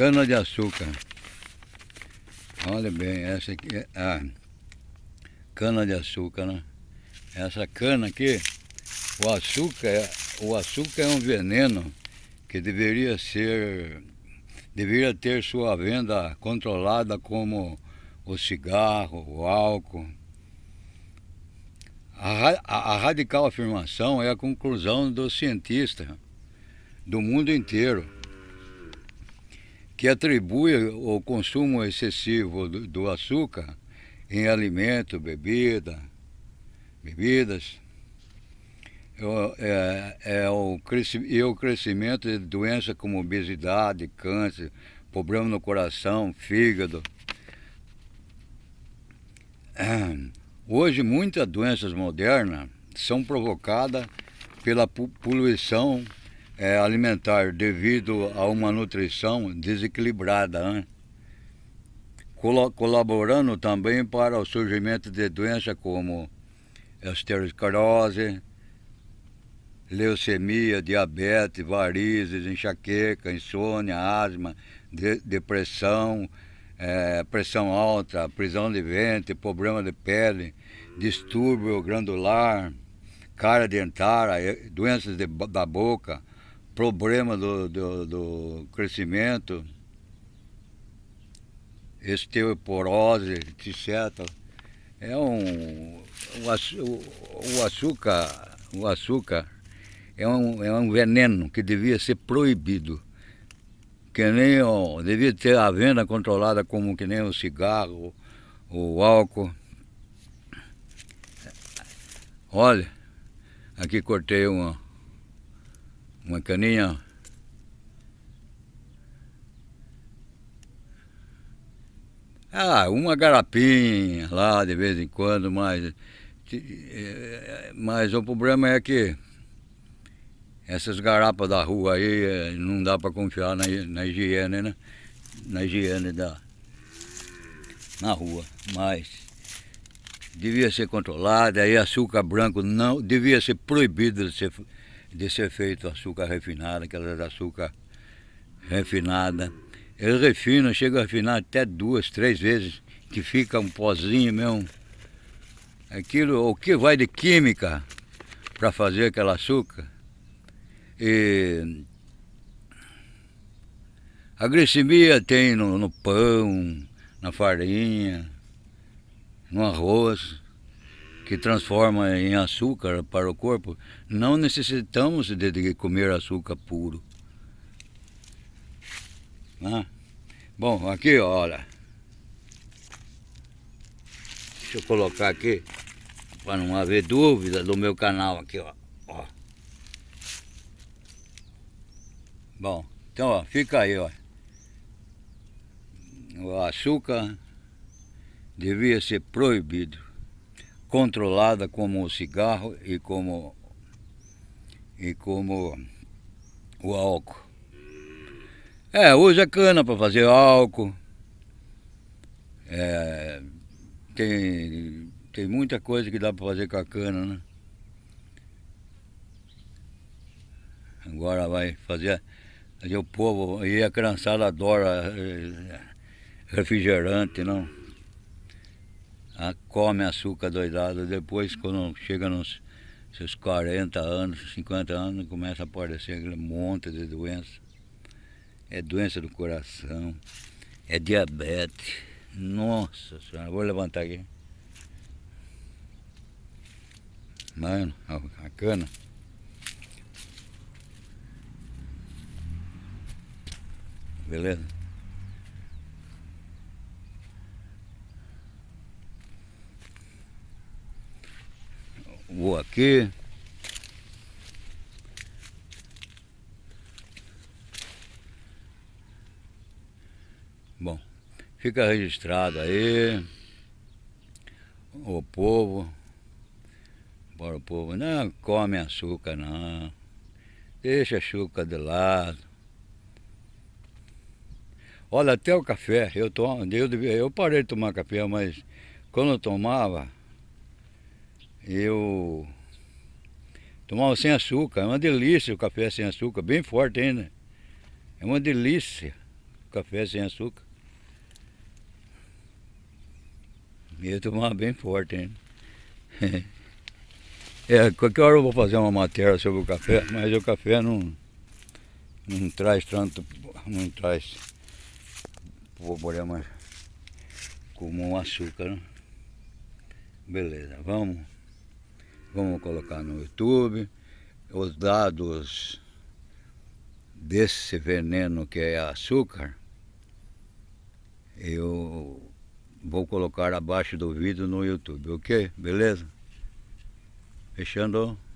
cana de açúcar. Olha bem, essa aqui é a cana de açúcar, né? Essa cana aqui, o açúcar, é, o açúcar é um veneno que deveria ser, deveria ter sua venda controlada como o cigarro, o álcool. A, a, a radical afirmação é a conclusão do cientista do mundo inteiro que atribui o consumo excessivo do, açúcar em alimento, bebida, bebidas, é, é, é o, e o crescimento de doenças como obesidade, câncer, problema no coração, fígado. Hoje, muitas doenças modernas são provocadas pela poluição é, alimentar devido a uma nutrição desequilibrada, né? Col colaborando também para o surgimento de doenças como esterosclerose, leucemia, diabetes, varizes, enxaqueca, insônia, asma, de depressão, é, pressão alta, prisão de ventre, problema de pele, distúrbio glandular, cara dentária, doenças de, da boca, problema do, do, do crescimento, esteoporose, etc. É um o, açúcar, o açúcar é um, é um veneno que devia ser proibido. Que nem devia ter a venda controlada como que nem o cigarro, o álcool. Olha, aqui cortei uma uma caninha. Ah, uma garapinha lá de vez em quando, mas, é, mas o problema é que essas garapas da rua aí é, não dá para confiar na, na higiene, né? Na higiene da na rua, mas devia ser controlada, aí açúcar branco não devia ser proibido de ser de ser feito açúcar refinado, aquela açúcar refinada. Ele refina, chega a refinar até duas, três vezes, que fica um pozinho mesmo. Aquilo, o que vai de química para fazer aquele açúcar. E a glicemia tem no, no pão, na farinha, no arroz que transforma em açúcar para o corpo, não necessitamos de, comer açúcar puro. Ah. Bom, aqui olha. Deixa eu colocar aqui para não haver dúvida do meu canal aqui, ó. ó. Bom, então ó, fica aí, ó. O açúcar devia ser proibido controlada como o cigarro e como e como o álcool. É, usa cana para fazer álcool. É, tem, tem muita coisa que dá para fazer com a cana, né? Agora vai fazer, fazer o povo, e a criançada adora eh, refrigerante, não? Ah, come açúcar doidado, depois quando chega nos seus 40 anos, 50 anos, começa a aparecer aquele monte de doença. É doença do coração, é diabetes. Nossa senhora, vou levantar aqui. Mano, a cana. Beleza? Vou aqui. Bom, fica registrado aí. O povo. Bora o povo, não come açúcar não. Deixa açúcar de lado. Olha, até o café, eu, tomo, eu, eu parei de tomar café, mas quando eu tomava, eu tomava sem açúcar, é uma delícia o café sem açúcar, bem forte ainda. É uma delícia o café sem açúcar. E eu tomava bem forte ainda. É, qualquer hora eu vou fazer uma matéria sobre o café, mas o café não, não traz tanto, não traz problema como o açúcar. Né? Beleza, vamos vamos colocar no YouTube os dados desse veneno que é açúcar. Eu vou colocar abaixo do vídeo no YouTube, ok? Beleza? Fechando.